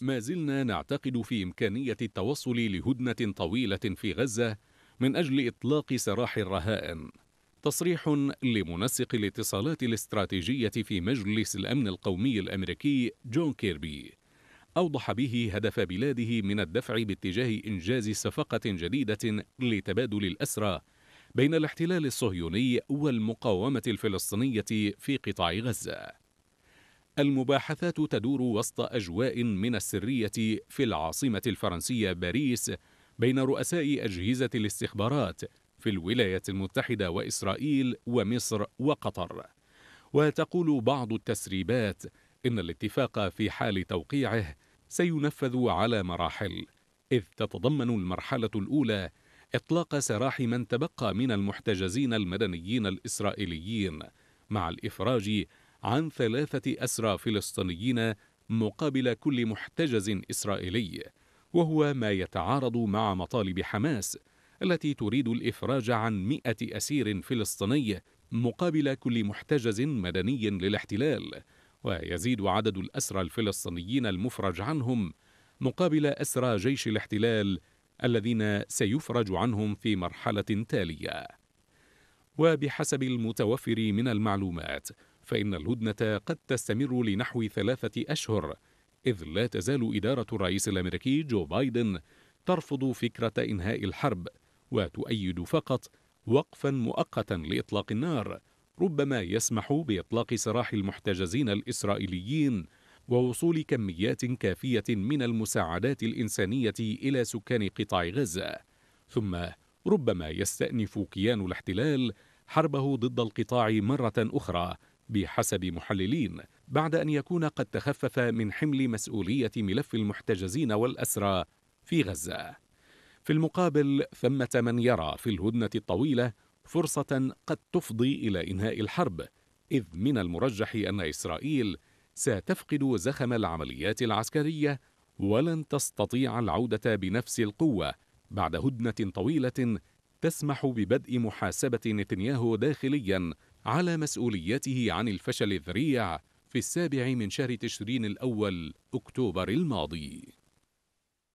ما زلنا نعتقد في إمكانية التوصل لهدنة طويلة في غزة من أجل إطلاق سراح الرهائن تصريح لمنسق الاتصالات الاستراتيجية في مجلس الأمن القومي الأمريكي جون كيربي أوضح به هدف بلاده من الدفع باتجاه إنجاز صفقة جديدة لتبادل الأسرى بين الاحتلال الصهيوني والمقاومة الفلسطينية في قطاع غزة المباحثات تدور وسط أجواء من السرية في العاصمة الفرنسية باريس بين رؤساء أجهزة الاستخبارات في الولايات المتحدة وإسرائيل ومصر وقطر وتقول بعض التسريبات إن الاتفاق في حال توقيعه سينفذ على مراحل إذ تتضمن المرحلة الأولى إطلاق سراح من تبقى من المحتجزين المدنيين الإسرائيليين مع الإفراج عن ثلاثة أسرى فلسطينيين مقابل كل محتجز إسرائيلي وهو ما يتعارض مع مطالب حماس التي تريد الإفراج عن مئة أسير فلسطيني مقابل كل محتجز مدني للاحتلال ويزيد عدد الأسرى الفلسطينيين المفرج عنهم مقابل أسرى جيش الاحتلال الذين سيفرج عنهم في مرحلة تالية وبحسب المتوفر من المعلومات فإن الهدنة قد تستمر لنحو ثلاثة أشهر إذ لا تزال إدارة الرئيس الأمريكي جو بايدن ترفض فكرة إنهاء الحرب وتؤيد فقط وقفا مؤقتا لإطلاق النار ربما يسمح بإطلاق سراح المحتجزين الإسرائيليين ووصول كميات كافية من المساعدات الإنسانية إلى سكان قطاع غزة ثم ربما يستأنف كيان الاحتلال حربه ضد القطاع مرة أخرى بحسب محللين بعد أن يكون قد تخفف من حمل مسؤولية ملف المحتجزين والأسرى في غزة. في المقابل ثمة من يرى في الهدنة الطويلة فرصة قد تفضي إلى إنهاء الحرب، إذ من المرجح أن إسرائيل ستفقد زخم العمليات العسكرية ولن تستطيع العودة بنفس القوة بعد هدنة طويلة تسمح ببدء محاسبة نتنياهو داخلياً على مسؤوليته عن الفشل الذريع في السابع من شهر تشرين الأول أكتوبر الماضي